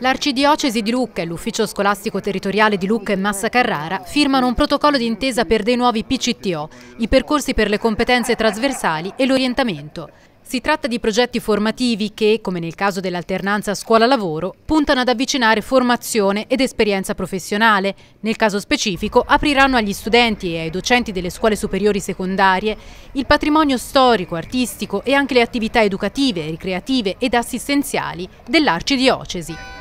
L'Arcidiocesi di Lucca e l'Ufficio Scolastico Territoriale di Lucca e Massa Carrara firmano un protocollo d'intesa per dei nuovi PCTO, i percorsi per le competenze trasversali e l'orientamento. Si tratta di progetti formativi che, come nel caso dell'alternanza scuola-lavoro, puntano ad avvicinare formazione ed esperienza professionale. Nel caso specifico apriranno agli studenti e ai docenti delle scuole superiori secondarie il patrimonio storico, artistico e anche le attività educative, ricreative ed assistenziali dell'Arcidiocesi.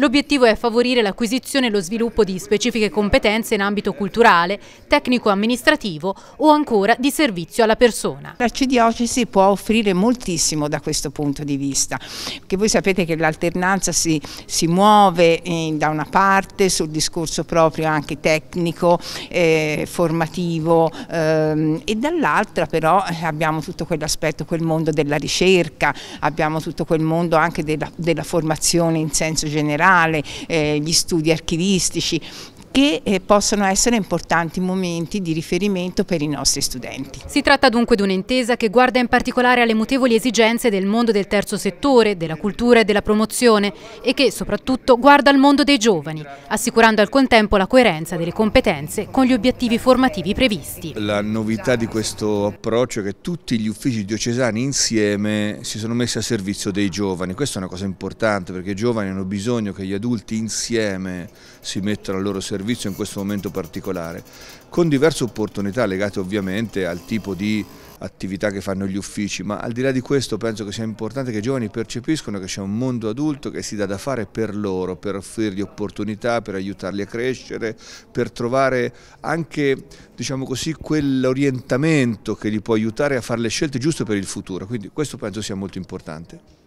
L'obiettivo è favorire l'acquisizione e lo sviluppo di specifiche competenze in ambito culturale, tecnico-amministrativo o ancora di servizio alla persona. L'arcidiocesi può offrire moltissimo da questo punto di vista, perché voi sapete che l'alternanza si, si, muove in, eh, da una parte sul discorso proprio anche tecnico, eh, formativo ehm, e dall'altra però eh, abbiamo tutto quell'aspetto, quel mondo della ricerca, abbiamo tutto quel mondo anche della, della formazione in senso generale generale, eh, gli studi archivistici, che eh, possono essere importanti momenti di riferimento per i nostri studenti. Si tratta dunque di un'intesa che guarda in particolare alle mutevoli esigenze del mondo del terzo settore, della cultura e della promozione e che soprattutto guarda al mondo dei giovani, assicurando al contempo la coerenza delle competenze con gli obiettivi formativi previsti. La novità di questo approccio è che tutti gli uffici diocesani insieme si sono messi a servizio dei giovani, questa è una cosa importante perché i giovani hanno bisogno che gli adulti insieme si mettano al loro servizio servizio in questo momento particolare, con diverse opportunità legate ovviamente al tipo di attività che fanno gli uffici, ma al di là di questo penso che sia importante che i giovani percepiscono che c'è un mondo adulto che si dà da fare per loro, per offrirgli opportunità, per aiutarli a crescere, per trovare anche diciamo così, quell'orientamento che li può aiutare a fare le scelte giuste per il futuro, quindi questo penso sia molto importante.